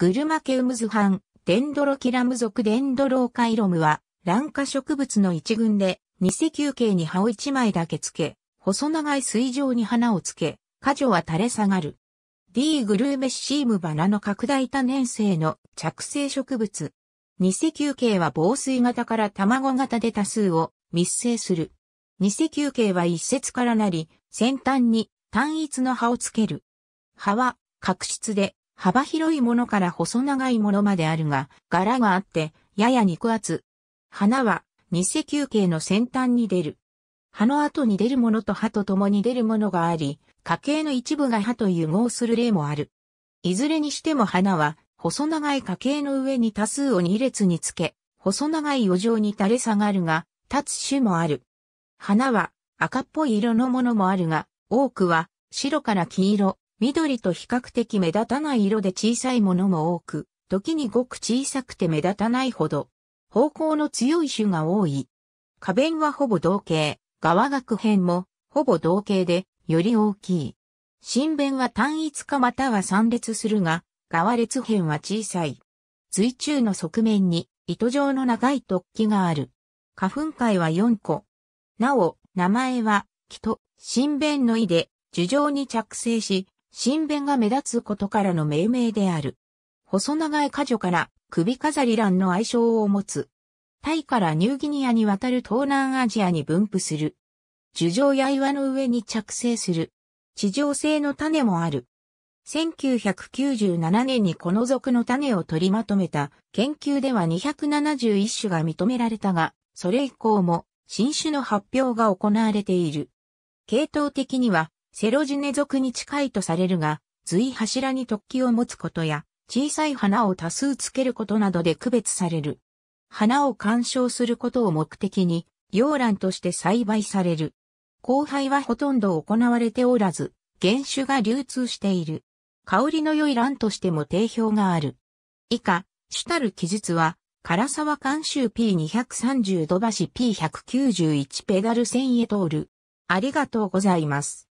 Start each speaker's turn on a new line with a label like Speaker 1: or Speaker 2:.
Speaker 1: グルマケウムズハン、デンドロキラム属デンドローカイロムは、卵化植物の一群で、二石球形に葉を一枚だけつけ、細長い水上に花をつけ、花女は垂れ下がる。D グルーメッシームバラの拡大多年生の着生植物。二石球形は防水型から卵型で多数を密生する。二石球形は一節からなり、先端に単一の葉をつける。葉は角質で幅広いものから細長いものまであるが、柄があって、やや肉厚。花は、偽石球形の先端に出る。葉の後に出るものと葉と共に出るものがあり、家形の一部が葉と融合する例もある。いずれにしても花は、細長い家形の上に多数を2列につけ、細長い余剰に垂れ下がるが、立つ種もある。花は赤っぽい色のものもあるが、多くは白から黄色、緑と比較的目立たない色で小さいものも多く、時にごく小さくて目立たないほど、方向の強い種が多い。花弁はほぼ同型、側学辺もほぼ同型で、より大きい。新弁は単一かまたは三列するが、側列辺は小さい。随中の側面に糸状の長い突起がある。花粉界は4個。なお、名前は、木と、新弁の意で、樹状に着生し、新弁が目立つことからの命名である。細長い果女から首飾り蘭の愛称を持つ。タイからニューギニアに渡る東南アジアに分布する。樹上や岩の上に着生する。地上性の種もある。1997年にこの属の種を取りまとめた研究では271種が認められたが、それ以降も新種の発表が行われている。系統的にはセロジネ族に近いとされるが、随柱に突起を持つことや、小さい花を多数つけることなどで区別される。花を鑑賞することを目的に、洋蘭として栽培される。交配はほとんど行われておらず、原種が流通している。香りの良い蘭としても定評がある。以下、主たる記述は、唐沢監修 P230 土橋 P191 ペダル1000へ通る。ありがとうございます。